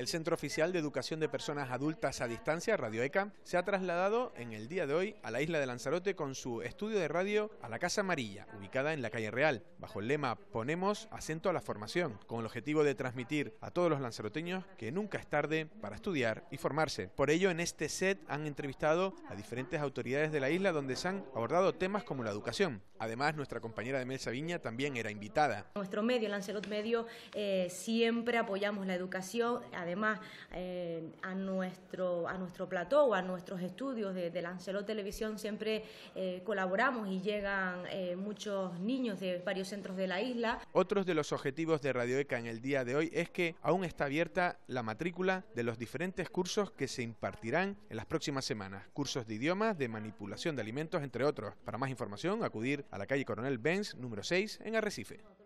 El Centro Oficial de Educación de Personas Adultas a Distancia, Radio ECA, se ha trasladado en el día de hoy a la isla de Lanzarote con su estudio de radio a la Casa Amarilla, ubicada en la calle Real, bajo el lema Ponemos acento a la formación, con el objetivo de transmitir a todos los lanzaroteños que nunca es tarde para estudiar y formarse. Por ello, en este set han entrevistado a diferentes autoridades de la isla donde se han abordado temas como la educación. Además, nuestra compañera de Mel viña también era invitada. Nuestro medio, Lanzarote Medio, eh, siempre apoyamos la educación además eh, a, nuestro, a nuestro plató o a nuestros estudios de, de Lancelot Televisión siempre eh, colaboramos y llegan eh, muchos niños de varios centros de la isla. Otros de los objetivos de Radio ECA en el día de hoy es que aún está abierta la matrícula de los diferentes cursos que se impartirán en las próximas semanas. Cursos de idiomas, de manipulación de alimentos, entre otros. Para más información, acudir a la calle Coronel Benz, número 6, en Arrecife.